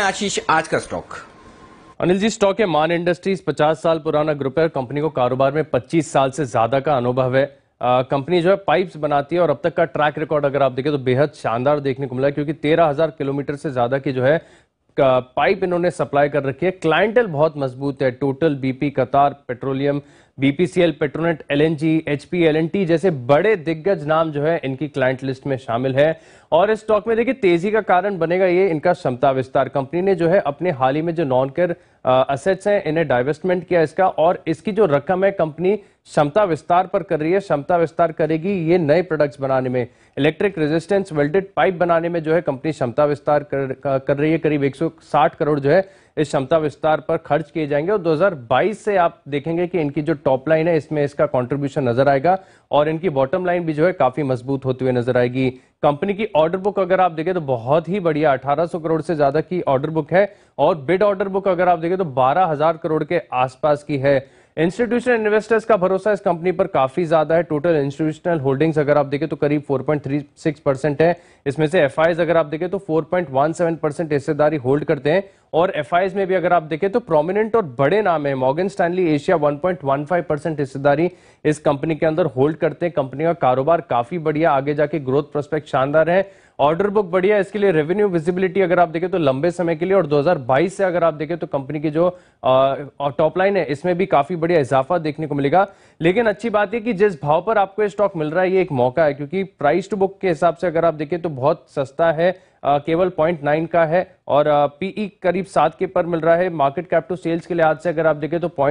आशीष आज का स्टॉक अनिल जी स्टॉक है मान इंडस्ट्रीज 50 साल पुराना ग्रुप है कंपनी को कारोबार में 25 साल से ज्यादा का अनुभव है कंपनी जो है पाइप्स बनाती है और अब तक का ट्रैक रिकॉर्ड अगर आप देखें तो बेहद शानदार देखने को मिला है क्योंकि 13000 किलोमीटर से ज्यादा की जो है पाइप इन्होंने सप्लाई कर रखी है क्लाइंटल बहुत मजबूत है Total BP Qatar Petroleum BPCL Petronet LNG HP L and T जैसे बड़े दिग्गज नाम जो है इनकी क्लाइंट लिस्ट में शामिल है और इस स्टॉक में देखिए तेजी का कारण बनेगा ये इनका क्षमता विस्तार कंपनी ने जो है अपने हाल ही में जो नॉन केयर असेट्स हैं इन्हें डाइवेस्टमेंट किया इसका और इसकी जो रकम है कंपनी क्षमता विस्तार पर कर रही है क्षमता विस्तार करेगी ये नए प्रोडक्ट्स बनाने में इलेक्ट्रिक रेजिस्टेंस वेल्डेड पाइप बनाने में जो है कंपनी क्षमता विस्तार कर, कर रही है करीब 160 करोड़ जो है इस क्षमता विस्तार पर खर्च किए जाएंगे और 2022 से आप देखेंगे कि इनकी जो टॉप लाइन है इसमें इसका कॉन्ट्रीब्यूशन नजर आएगा और इनकी बॉटम लाइन भी जो है काफी मजबूत होती हुई नजर आएगी कंपनी की ऑर्डर बुक अगर आप देखें तो बहुत ही बढ़िया 1800 करोड़ से ज्यादा की ऑर्डर बुक है और बिड ऑर्डर बुक अगर आप देखें तो बारह करोड़ के आसपास की है इंस्टीट्यूशनल इन्वेस्टर्स का भरोसा इस कंपनी पर काफी ज्यादा है टोटल इंस्टीट्यूशनल होल्डिंग्स अगर आप देखें तो करीब 4.36 परसेंट है इसमें से एफ अगर आप देखें तो 4.17 परसेंट हिस्सेदारी होल्ड करते हैं और एफ में भी अगर आप देखें तो प्रोमिनेंट और बड़े नाम है मॉगन स्टैनली एशिया 1.15 परसेंट हिस्सेदारी इस कंपनी के अंदर होल्ड करते हैं कंपनी का कारोबार काफी बढ़िया आगे जाके ग्रोथ प्रोस्पेक्ट शानदार है ऑर्डर बुक बढ़िया इसके लिए रेवेन्यू विजिबिलिटी अगर आप देखें तो लंबे समय के लिए और 2022 से अगर आप देखें तो कंपनी की जो टॉप लाइन है इसमें भी काफी बढ़िया इजाफा देखने को मिलेगा लेकिन अच्छी बात है कि जिस भाव पर आपको स्टॉक मिल रहा है ये एक मौका है क्योंकि प्राइस टू बुक के हिसाब से अगर आप देखें तो बहुत सस्ता है आ, केवल पॉइंट नाइन का है और पीई e करीब सात के पर मिल रहा है मार्केट कैप टू सेल्स के लिहाज से अगर आप देखें तो पॉइंट